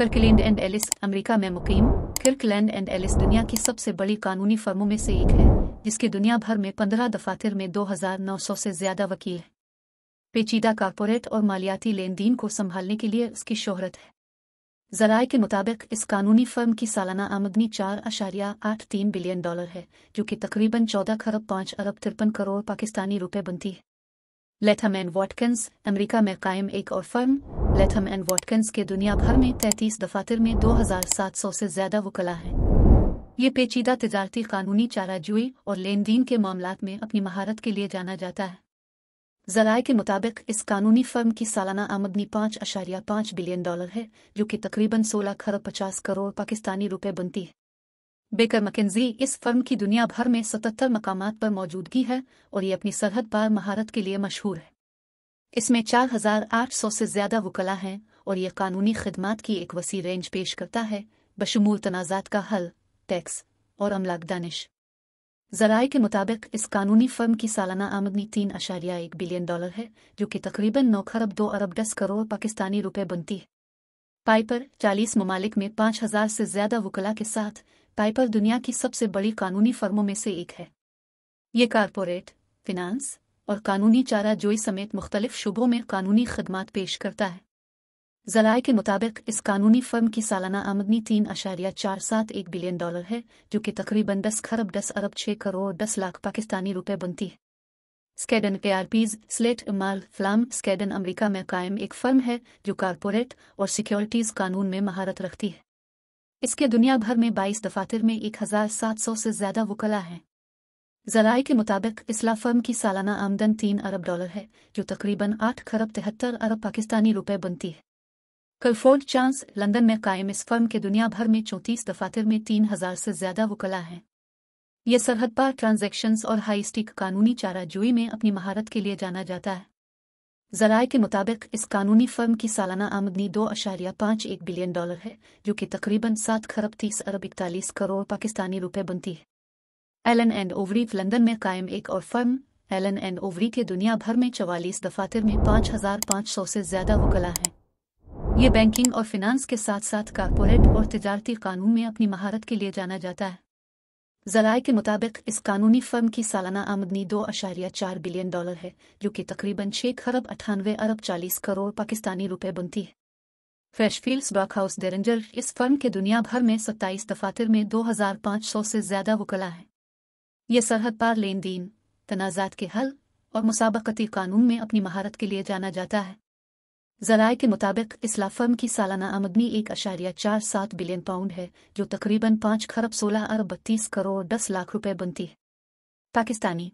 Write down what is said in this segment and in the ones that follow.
Kirkland and Alice America में मुकीम Kirkland and Alice दुनिया की सबसे बड़ी कानूनी फर्मों में से एक है जिसके दुनिया भर में पंद्रह दफातर में दो हजार नौ सौ से ज्यादा वकील हैं पेचीदा कारपोरेट और मालियाती लेन देन को संभालने के लिए उसकी शोहरत है जराये के मुताबिक इस कानूनी फर्म की सालाना आमदनी चार अशारिया आठ तीन बिलियन डॉलर है जो कि तकरीबन चौदह खरब पाँच अरब तिरपन करोड़ पाकिस्तानी रुपये बनती है लेथामैन वॉटकिंस अमरीका में कायम एक और फर्म लेथम एंड वॉटकन्स के दुनिया भर में 33 दफातर में 2,700 से ज्यादा वकला हैं ये पेचीदा तजारती कानूनी चाराजुई और लेन देन के मामला में अपनी महारत के लिए जाना जाता है जराये के मुताबिक इस कानूनी फर्म की सालाना आमदनी पाँच अशारिया पाँच बिलियन डॉलर है जो कि तकरीबन सोलह खरब पचास करोड़ पाकिस्तानी रुपए बनती है बेकर मकेंजी इस फर्म की दुनिया भर में सतहत्तर मकाम पर मौजूदगी है और ये अपनी सरहद पार महारत के लिए मशहूर है इसमें 4,800 से ज्यादा वकला हैं और यह कानूनी खदमात की एक वसी रेंज पेश करता है बशमूल तनाजात का हल टैक्स और अमलाक दानिश जराए के मुताबिक इस कानूनी फर्म की सालाना आमदनी तीन अशारिया एक बिलियन डॉलर है जो कि तकरीबन नौ खरब दो अरब दस करोड़ पाकिस्तानी रुपए बनती है पाइपर चालीस ममालिक में पांच हजार से ज्यादा वकला के साथ पाइपर दुनिया की सबसे बड़ी कानूनी फर्मों में से एक है ये कारपोरेट फिनांस और कानूनी चारा जोई समेत मुख्तलिफ शुबों में कानूनी खदमात पेश करता है जराये के मुताबिक इस कानूनी फर्म की सालाना आमदनी तीन अशारिया चार सात एक बिलियन डॉलर है जो कि तकरीबन दस खरब दस अरब छः करोड़ दस लाख पाकिस्तानी रुपए बनती है स्केडन के आरपीज स्लेट माल फ्लाम स्केडन अमरीका में कायम एक फर्म है जो कारपोरेट और सिक्योरिटीज कानून में महारत रखती है इसके दुनिया भर में बाईस दफातर में एक हजार सात सौ से ज्यादा वकला हैं जराये के मुताबिक इसला फर्म की सालाना आमदन तीन अरब डॉलर है जो तकरीबन आठ खरब तिहत्तर अरब पाकिस्तानी रुपए बनती है कल फोर्ड चांस लंदन में कायम इस फर्म के दुनिया भर में चौंतीस दफातर में तीन हजार से ज्यादा वकला हैं ये सरहद पार ट्रांजैक्शंस और हाई स्टिक कानूनी चाराजोई में अपनी महारत के लिए जाना जाता है जराये के मुताबिक इस कानूनी फर्म की सालाना आमदनी दो अशारिया पाँच एक बिलियन डॉलर है जो कि तकरीबन सात खरब तीस अरब इकतालीस करोड़ पाकिस्तानी रुपए बनती है एलन एंड ओवरी लंदन में कायम एक और फर्म एलन एंड ओवरी के दुनिया भर में चवालीस दफातर में पाँच हजार पाँच सौ से ज्यादा वकला हैं ये बैंकिंग और फिनांस के साथ साथ कारपोरेट और तजारती कानून में अपनी महारत के लिए जाना जाता है जराये के मुताबिक इस कानूनी फर्म की सालाना आमदनी दो अशारिया चार बिलियन डॉलर है जो कि तकरीबन छह खरब अठानवे अरब चालीस करोड़ पाकिस्तानी रुपए बनती है फ्रेशफील्ड ब्लॉक हाउस डेरेंजर इस फर्म के दुनिया भर में सत्ताईस दफातर में दो हजार पाँच सौ से ज्यादा वकला है यह सरहद पार लेन देन तनाजात के हल और मुसाबकती कानून में अपनी महारत के लिए जाना जाता है जराए के मुताबिक इसला फर्म की सालाना आमदनी एक अशारिया चार सात बिलियन पाउंड है जो तकरीबन पांच खरब सोलह अरब बत्तीस करोड़ दस लाख रुपए बनती है Pakistani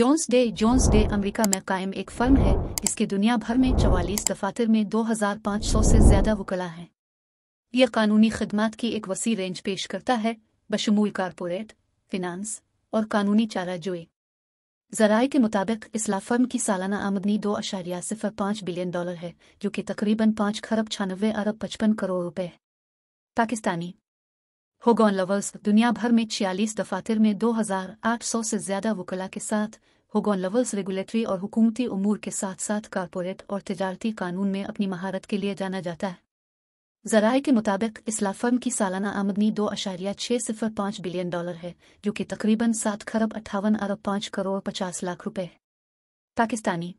Jones Day Jones Day America में कायम एक फर्म है जिसके दुनिया भर में चवालीस दफातर में दो हजार पांच सौ से ज्यादा वकला हैं यह कानूनी खदमात की एक वसी रेंज पेश करता है बशमूल कारपोरेट फिनांस और कानूनी चारा जोए जराए के मुताबिक इस लाफर्म की सालाना आमदनी दो अशारिया सिफर पांच बिलियन डॉलर है जो कि तकरीबन पांच खरब छानबे अरब पचपन करोड़ रुपए है पाकिस्तानी होगोन लवर्स दुनिया भर में छियालीस दफातर में दो हजार आठ सौ से ज्यादा वकला के साथ होगॉन लवर्स रेगुलेटरी और हुकूमती उमूर के साथ साथ कारपोरेट और तजारती कानून में अपनी महारत के लिए जाना जाता है जराए के मुताबिक इसला फर्म की सालाना आमदनी दो अशारिया छः सिफर पांच बिलियन डॉलर है जो कि तकरीबन सात खरब अट्ठावन अरब पाँच करोड़ पचास लाख रुपए है पाकिस्तानी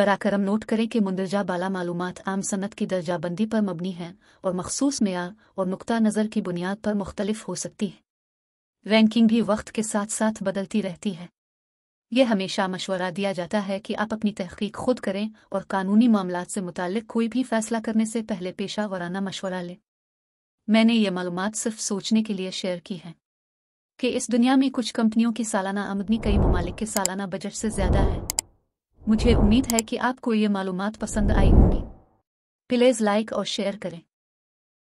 बरा करम नोट करें कि मुंदरजा बाला मालूम आम सनत की दर्जाबंदी पर मबनी है और मखसूस मैार और नुक़ नज़र की बुनियाद पर मुख्तलिफ हो सकती है रैंकिंग भी वक्त के साथ साथ बदलती रहती है ये हमेशा मशवरा दिया जाता है कि आप अपनी तहकीक खुद करें और कानूनी मामला से मुतक कोई भी फैसला करने से पहले पेशा वराना मशवरा लें मैंने ये मालूम सिर्फ सोचने के लिए शेयर की है कि इस दुनिया में कुछ कंपनियों की सालाना आमदनी कई ममालिक के सालाना बजट से ज़्यादा है मुझे उम्मीद है कि आपको ये मालूम पसंद आई होंगी प्लीज़ लाइक और शेयर करें